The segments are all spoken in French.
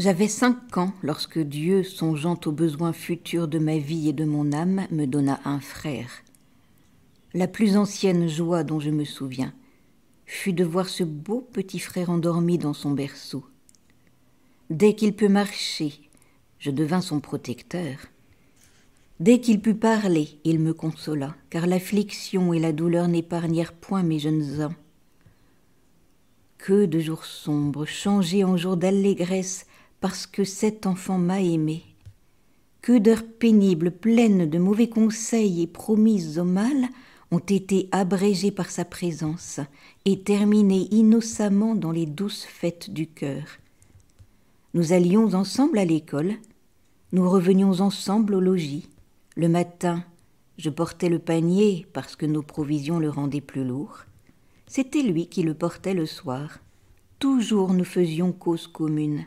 J'avais cinq ans lorsque Dieu, songeant aux besoins futurs de ma vie et de mon âme, me donna un frère. La plus ancienne joie dont je me souviens fut de voir ce beau petit frère endormi dans son berceau. Dès qu'il put marcher, je devins son protecteur. Dès qu'il put parler, il me consola, car l'affliction et la douleur n'épargnèrent point mes jeunes ans. Que de jours sombres, changés en jours d'allégresse, parce que cet enfant m'a aimé. Que d'heures pénibles, pleines de mauvais conseils et promises au mal, ont été abrégées par sa présence et terminées innocemment dans les douces fêtes du cœur. Nous allions ensemble à l'école, nous revenions ensemble au logis. Le matin, je portais le panier parce que nos provisions le rendaient plus lourd. C'était lui qui le portait le soir. Toujours nous faisions cause commune.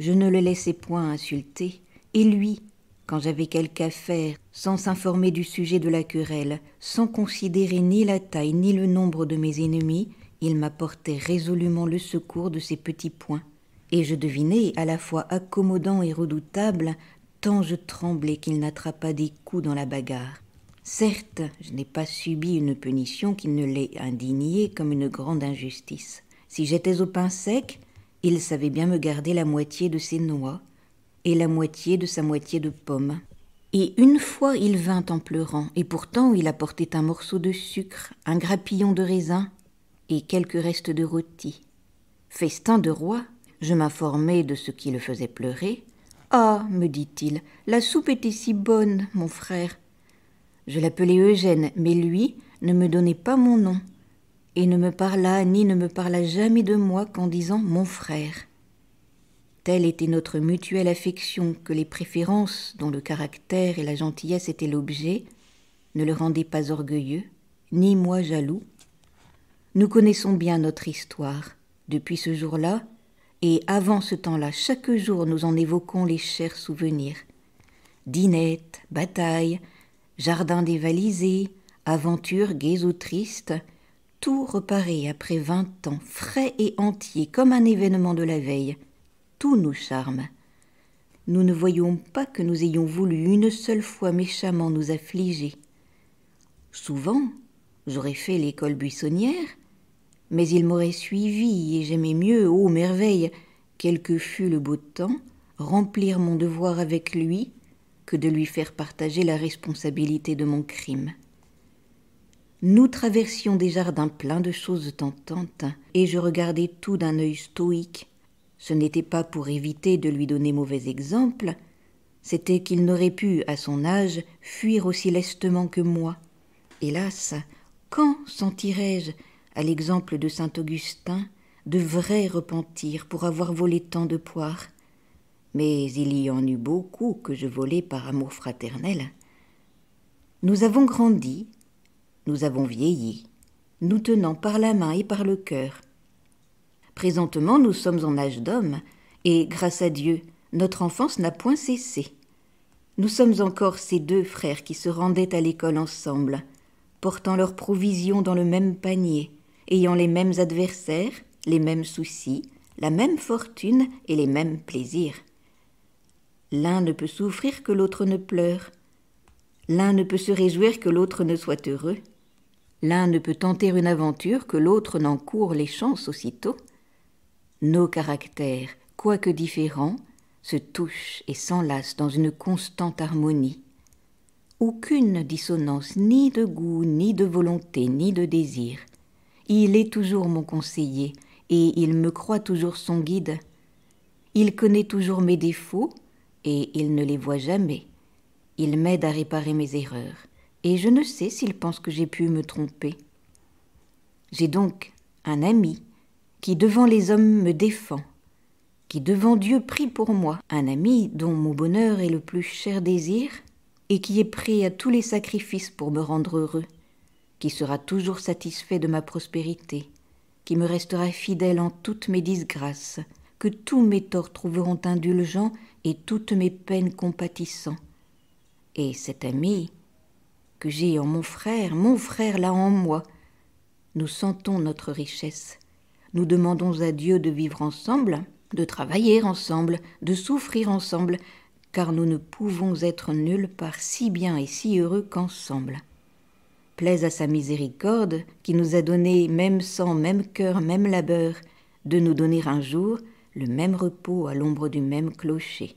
Je ne le laissais point insulter, et lui, quand j'avais quelque affaire, sans s'informer du sujet de la querelle, sans considérer ni la taille ni le nombre de mes ennemis, il m'apportait résolument le secours de ses petits points, et je devinais, à la fois accommodant et redoutable, tant je tremblais qu'il n'attrapât des coups dans la bagarre. Certes, je n'ai pas subi une punition qui ne l'ait indigné comme une grande injustice. Si j'étais au pain sec, il savait bien me garder la moitié de ses noix et la moitié de sa moitié de pommes. Et une fois il vint en pleurant, et pourtant il apportait un morceau de sucre, un grappillon de raisin et quelques restes de rôti. Festin de roi, je m'informai de ce qui le faisait pleurer. Ah, me dit-il, la soupe était si bonne, mon frère. Je l'appelais Eugène, mais lui ne me donnait pas mon nom et ne me parla ni ne me parla jamais de moi qu'en disant mon frère. Telle était notre mutuelle affection que les préférences, dont le caractère et la gentillesse étaient l'objet, ne le rendaient pas orgueilleux, ni moi jaloux. Nous connaissons bien notre histoire. Depuis ce jour-là, et avant ce temps-là, chaque jour nous en évoquons les chers souvenirs. Dinette, bataille, jardin dévalisé, aventures gaies ou tristes, tout reparaît après vingt ans, frais et entier, comme un événement de la veille. Tout nous charme. Nous ne voyons pas que nous ayons voulu une seule fois méchamment nous affliger. Souvent, j'aurais fait l'école buissonnière, mais il m'aurait suivi et j'aimais mieux, ô merveille, quel que fût le beau temps, remplir mon devoir avec lui que de lui faire partager la responsabilité de mon crime. Nous traversions des jardins pleins de choses tentantes, et je regardais tout d'un œil stoïque. Ce n'était pas pour éviter de lui donner mauvais exemple, c'était qu'il n'aurait pu, à son âge, fuir aussi lestement que moi. Hélas, quand sentirais-je, à l'exemple de saint Augustin, de vrais repentir pour avoir volé tant de poires Mais il y en eut beaucoup que je volais par amour fraternel. Nous avons grandi, nous avons vieilli, nous tenant par la main et par le cœur. Présentement, nous sommes en âge d'homme, et grâce à Dieu, notre enfance n'a point cessé. Nous sommes encore ces deux frères qui se rendaient à l'école ensemble, portant leurs provisions dans le même panier, ayant les mêmes adversaires, les mêmes soucis, la même fortune et les mêmes plaisirs. L'un ne peut souffrir que l'autre ne pleure. L'un ne peut se réjouir que l'autre ne soit heureux. L'un ne peut tenter une aventure que l'autre n'en court les chances aussitôt. Nos caractères, quoique différents, se touchent et s'enlacent dans une constante harmonie. Aucune dissonance, ni de goût, ni de volonté, ni de désir. Il est toujours mon conseiller, et il me croit toujours son guide. Il connaît toujours mes défauts, et il ne les voit jamais. Il m'aide à réparer mes erreurs et je ne sais s'il pense que j'ai pu me tromper. J'ai donc un ami qui devant les hommes me défend, qui devant Dieu prie pour moi, un ami dont mon bonheur est le plus cher désir, et qui est prêt à tous les sacrifices pour me rendre heureux, qui sera toujours satisfait de ma prospérité, qui me restera fidèle en toutes mes disgrâces, que tous mes torts trouveront indulgents et toutes mes peines compatissants. Et cet ami, j'ai en mon frère, mon frère là en moi. Nous sentons notre richesse. Nous demandons à Dieu de vivre ensemble, de travailler ensemble, de souffrir ensemble, car nous ne pouvons être nulle part si bien et si heureux qu'ensemble. Plaise à sa miséricorde, qui nous a donné même sang, même cœur, même labeur, de nous donner un jour le même repos à l'ombre du même clocher.